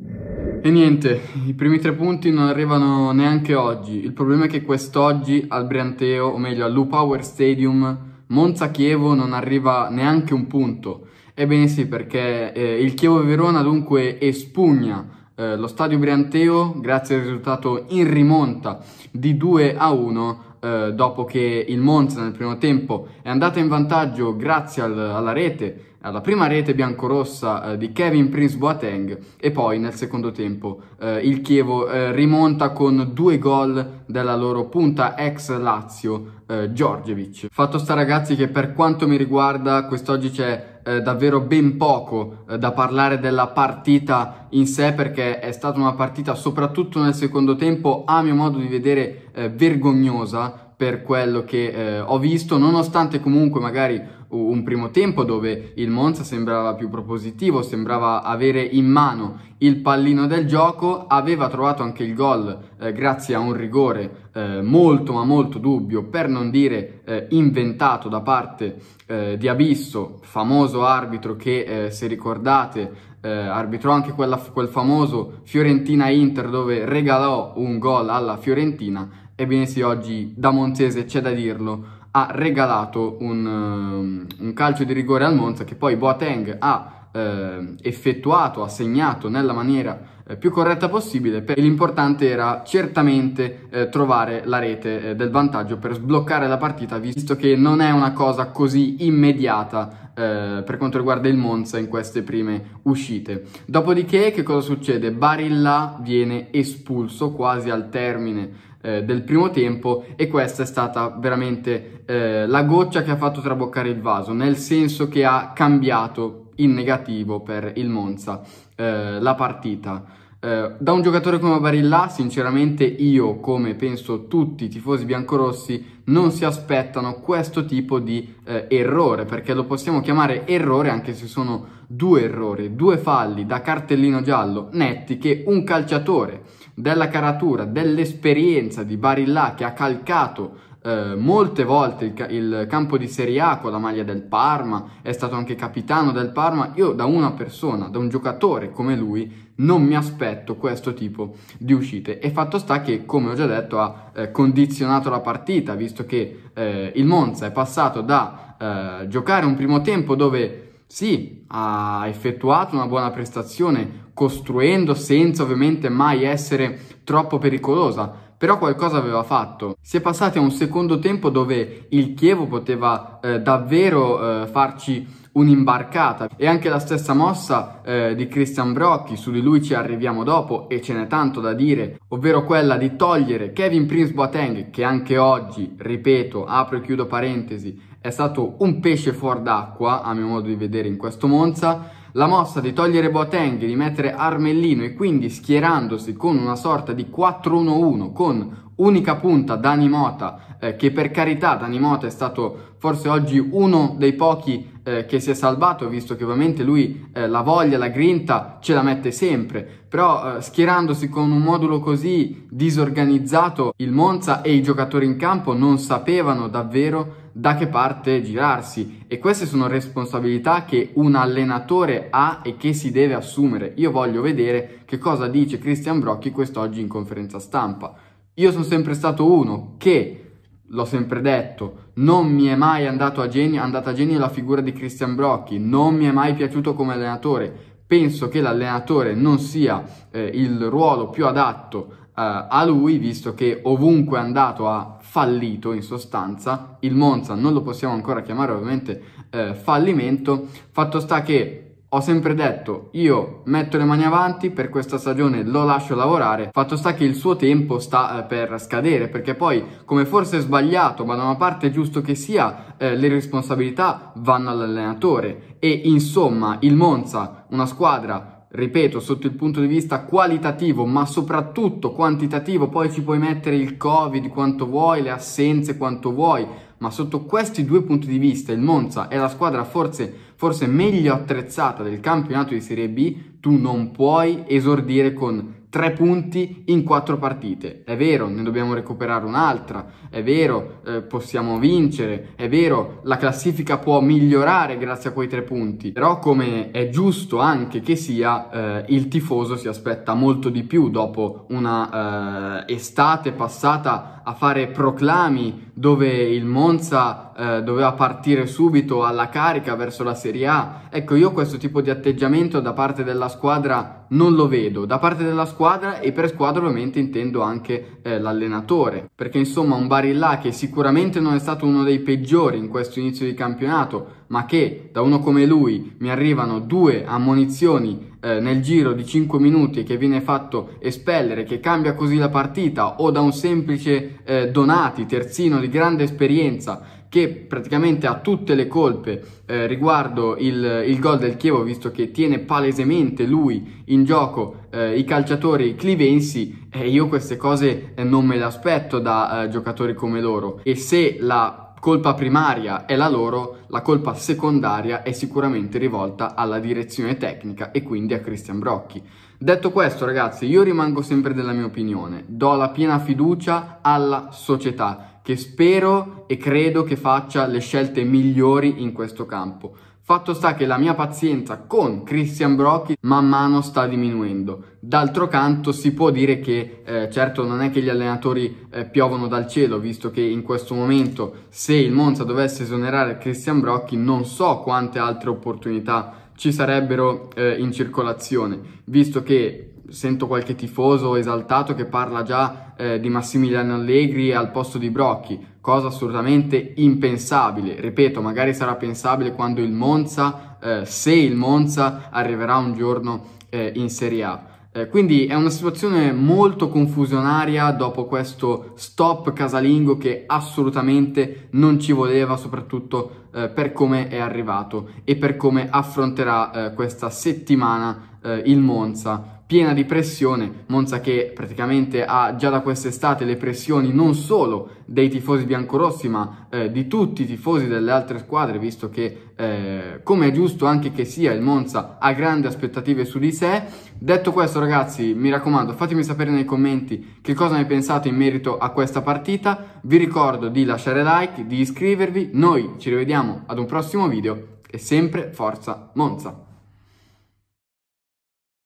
E niente, i primi tre punti non arrivano neanche oggi. Il problema è che quest'oggi al Brianteo, o meglio all'U Power Stadium, Monza Chievo non arriva neanche un punto. Ebbene sì, perché eh, il Chievo Verona dunque espugna eh, lo stadio Brianteo grazie al risultato in rimonta di 2 a 1 eh, dopo che il Monza nel primo tempo è andato in vantaggio grazie al, alla rete, alla prima rete biancorossa eh, di Kevin Prince Boateng e poi nel secondo tempo eh, il Chievo eh, rimonta con due gol della loro punta ex Lazio eh, Giorgevic. Fatto sta ragazzi che per quanto mi riguarda quest'oggi c'è eh, davvero ben poco eh, da parlare della partita in sé perché è stata una partita soprattutto nel secondo tempo a mio modo di vedere eh, vergognosa per quello che eh, ho visto, nonostante comunque magari un primo tempo dove il Monza sembrava più propositivo, sembrava avere in mano il pallino del gioco, aveva trovato anche il gol eh, grazie a un rigore eh, molto ma molto dubbio, per non dire eh, inventato da parte eh, di Abisso, famoso arbitro che eh, se ricordate eh, arbitrò anche quella, quel famoso Fiorentina-Inter dove regalò un gol alla Fiorentina Ebbene sì, oggi da Montese c'è da dirlo, ha regalato un, ehm, un, calcio di rigore al Monza che poi Boateng ha eh, effettuato, ha segnato nella maniera eh, più corretta possibile perché l'importante era certamente eh, trovare la rete eh, del vantaggio per sbloccare la partita visto che non è una cosa così immediata eh, per quanto riguarda il Monza in queste prime uscite dopodiché che cosa succede? Barilla viene espulso quasi al termine eh, del primo tempo e questa è stata veramente eh, la goccia che ha fatto traboccare il vaso, nel senso che ha cambiato in negativo per il Monza eh, la partita. Eh, da un giocatore come Barilla, sinceramente io, come penso tutti i tifosi biancorossi, non si aspettano questo tipo di eh, errore, perché lo possiamo chiamare errore anche se sono due errori, due falli da cartellino giallo netti che un calciatore della caratura, dell'esperienza di Barilla che ha calcato eh, molte volte il, il, campo di Serie A con la maglia del Parma, è stato anche capitano del Parma, io da una persona, da un giocatore come lui, non mi aspetto questo tipo di uscite. E fatto sta che, come ho già detto, ha eh, condizionato la partita, visto che eh, il Monza è passato da eh, giocare un primo tempo dove sì, ha effettuato una buona prestazione costruendo senza ovviamente mai essere troppo pericolosa, però qualcosa aveva fatto. Si è passati a un secondo tempo dove il Chievo poteva eh, davvero eh, farci un'imbarcata e anche la stessa mossa eh, di Christian Brocchi, su di lui ci arriviamo dopo e ce n'è tanto da dire, ovvero quella di togliere Kevin Prince Boateng che anche oggi, ripeto, apro e chiudo parentesi, è stato un pesce fuor d'acqua a mio modo di vedere in questo Monza la mossa di togliere Boateng, di mettere Armellino e quindi schierandosi con una sorta di 4-1-1 con unica punta Dani Mota, eh, che per carità Dani Mota è stato forse oggi uno dei pochi eh, che si è salvato, visto che ovviamente lui eh, la voglia, la grinta ce la mette sempre, però eh, schierandosi con un modulo così disorganizzato, il Monza e i giocatori in campo non sapevano davvero da che parte girarsi e queste sono responsabilità che un allenatore ha e che si deve assumere. Io voglio vedere che cosa dice Christian Brocchi quest'oggi in conferenza stampa. Io sono sempre stato uno che l'ho sempre detto, non mi è mai andato a genio, andata a genio la figura di Christian Brocchi, non mi è mai piaciuto come allenatore. Penso che l'allenatore non sia eh, il ruolo più adatto eh, a lui, visto che ovunque è andato ha fallito in sostanza, il Monza non lo possiamo ancora chiamare ovviamente eh, fallimento, fatto sta che ho sempre detto io metto le mani avanti per questa stagione lo lascio lavorare fatto sta che il suo tempo sta eh, per scadere perché poi come forse è sbagliato ma da una parte è giusto che sia eh, le responsabilità vanno all'allenatore e insomma il Monza una squadra ripeto, sotto il punto di vista qualitativo, ma soprattutto quantitativo, poi ci puoi mettere il Covid quanto vuoi, le assenze quanto vuoi, ma sotto questi due punti di vista il Monza è la squadra forse, forse meglio attrezzata del campionato di Serie B, tu non puoi esordire con tre punti in quattro partite. È vero, ne dobbiamo recuperare un'altra, è vero, eh, possiamo vincere, è vero, la classifica può migliorare grazie a quei tre punti, però come è giusto anche che sia, eh, il tifoso si aspetta molto di più dopo una eh, estate passata a fare proclami dove il Monza eh, doveva partire subito alla carica verso la Serie A. Ecco, io questo tipo di atteggiamento da parte della squadra non lo vedo. Da parte della squadra e per squadra ovviamente intendo anche eh, l'allenatore. Perché insomma un Barilla che sicuramente non è stato uno dei peggiori in questo inizio di campionato, ma che da uno come lui mi arrivano due ammonizioni eh, nel giro di 5 minuti che viene fatto espellere, che cambia così la partita, o da un semplice eh, Donati, terzino di grande esperienza, che praticamente ha tutte le colpe eh, riguardo il, il gol del Chievo, visto che tiene palesemente lui in gioco eh, i calciatori clivensi, e eh, io queste cose eh, non me le aspetto da eh, giocatori come loro. E se la colpa primaria è la loro, la colpa secondaria è sicuramente rivolta alla direzione tecnica e quindi a Christian Brocchi. Detto questo, ragazzi, io rimango sempre della mia opinione, do la piena fiducia alla società che spero e credo che faccia le scelte migliori in questo campo. Fatto sta che la mia pazienza con Christian Brocchi man mano sta diminuendo. D'altro canto si può dire che eh, certo non è che gli allenatori eh, piovono dal cielo, visto che in questo momento se il Monza dovesse esonerare Christian Brocchi non so quante altre opportunità ci sarebbero eh, in circolazione, visto che sento qualche tifoso esaltato che parla già eh, di Massimiliano Allegri al posto di Brocchi, cosa assolutamente impensabile. Ripeto, magari sarà pensabile quando il Monza, eh, se il Monza arriverà un giorno eh, in Serie A. Eh, quindi è una situazione molto confusionaria dopo questo stop casalingo che assolutamente non ci voleva, soprattutto eh, per come è arrivato e per come affronterà eh, questa settimana il Monza piena di pressione, Monza che praticamente ha già da quest'estate le pressioni non solo dei tifosi biancorossi ma eh, di tutti i tifosi delle altre squadre visto che eh, come è giusto anche che sia il Monza ha grandi aspettative su di sé detto questo ragazzi mi raccomando fatemi sapere nei commenti che cosa ne pensate in merito a questa partita vi ricordo di lasciare like, di iscrivervi noi ci rivediamo ad un prossimo video e sempre forza Monza